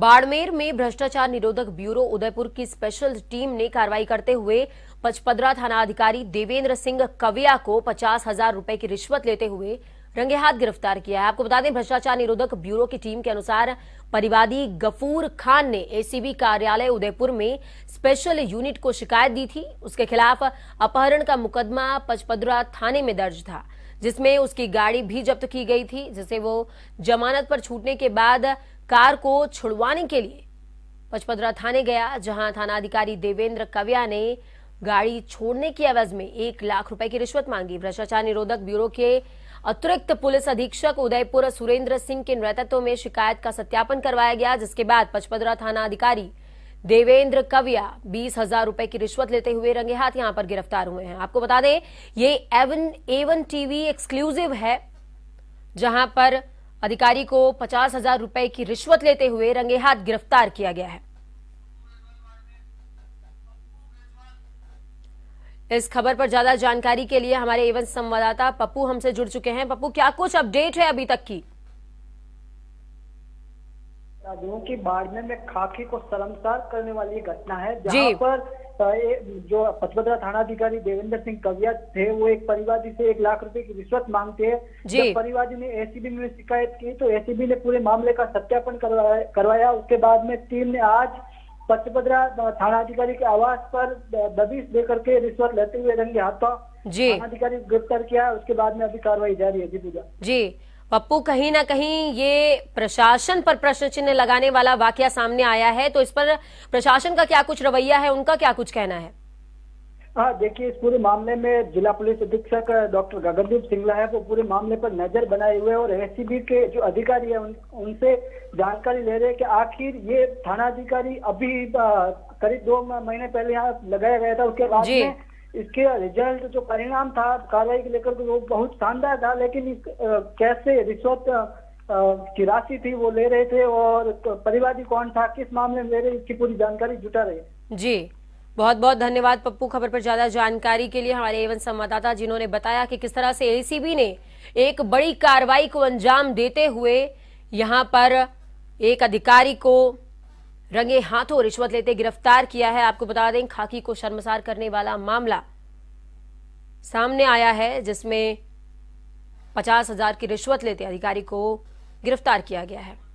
बाड़मेर में भ्रष्टाचार निरोधक ब्यूरो उदयपुर की स्पेशल टीम ने कार्रवाई करते हुए पचपदरा थाना अधिकारी देवेंद्र सिंह कविया को पचास हजार रूपए की रिश्वत लेते हुए रंगे हाथ गिरफ्तार किया है आपको बता दें भ्रष्टाचार निरोधक ब्यूरो की टीम के अनुसार परिवादी गफूर खान ने एसीबी कार्यालय उदयपुर में स्पेशल यूनिट को शिकायत दी थी उसके खिलाफ अपहरण का मुकदमा पचपदरा थाने में दर्ज था जिसमें उसकी गाड़ी भी जब्त की गई थी जिसे वो जमानत पर छूटने के बाद कार को छुड़वाने के लिए पचपदरा थाने गया जहां थानाधिकारी देवेंद्र कविया ने गाड़ी छोड़ने की आवाज में एक लाख रुपए की रिश्वत मांगी भ्रष्टाचार निरोधक ब्यूरो के अतिरिक्त पुलिस अधीक्षक उदयपुर सुरेंद्र सिंह के नेतृत्व में शिकायत का सत्यापन करवाया गया जिसके बाद पचपदरा थाना अधिकारी देवेंद्र कविया बीस हजार रूपए की रिश्वत लेते हुए रंगे हाथ यहां पर गिरफ्तार हुए हैं आपको बता दें ये एवन एवन टीवी एक्सक्लूसिव है जहां पर अधिकारी को पचास हजार रुपए की रिश्वत लेते हुए रंगे हाथ गिरफ्तार किया गया है इस खबर पर ज्यादा जानकारी के लिए हमारे एवं संवाददाता पप्पू हमसे जुड़ चुके हैं पप्पू क्या कुछ अपडेट है अभी तक की बता दूं कि बाड़मेर में खाकी को शर्मसार करने वाली घटना है जहां पर जो पचभद्रा थानाधिकारी देवेंद्र सिंह कविया थे वो एक परिवादी से एक लाख रुपए की रिश्वत मांगते हैं जब परिवादी ने एसीबी में शिकायत की तो एसीबी ने पूरे मामले का सत्यापन करवाया उसके बाद में टीम ने आज पचभद्रा थानाधिकारी के आवास पर दबिश देकर के रिश्वत लेते हुए रंगे हाथों थानाधिकारी गिरफ्तार किया उसके बाद में अभी कार्रवाई जारी है जी पूजा जी पप्पू कहीं ना कहीं ये प्रशासन पर प्रश्न चिन्ह लगाने वाला वाक्य सामने आया है तो इस पर प्रशासन का क्या कुछ रवैया है उनका क्या कुछ कहना है हाँ देखिए इस पूरे मामले में जिला पुलिस अधीक्षक डॉक्टर गगनदीप सिंगला है वो पूरे मामले पर नजर बनाए हुए और एसीबी के जो अधिकारी है उन, उनसे जानकारी ले रहे हैं कि आखिर ये थाना अधिकारी अभी करीब दो महीने पहले यहाँ लगाया गया था उसके बाद में इसके रिजल्ट जो परिणाम था कार्रवाई के लेकर वो तो बहुत शानदार था लेकिन कैसे रिश्वत की राशि थी वो ले रहे थे और परिवादी कौन था किस मामले में ले रहे इसकी पूरी जानकारी जुटा रहे जी बहुत बहुत धन्यवाद पप्पू खबर पर ज्यादा जानकारी के लिए हमारे एवं संवाददाता जिन्होंने बताया कि किस तरह से एसीबी ने एक बड़ी कार्रवाई को अंजाम देते हुए यहां पर एक अधिकारी को रंगे हाथों रिश्वत लेते गिरफ्तार किया है आपको बता दें खाकी को शर्मसार करने वाला मामला सामने आया है जिसमें पचास हजार की रिश्वत लेते अधिकारी को गिरफ्तार किया गया है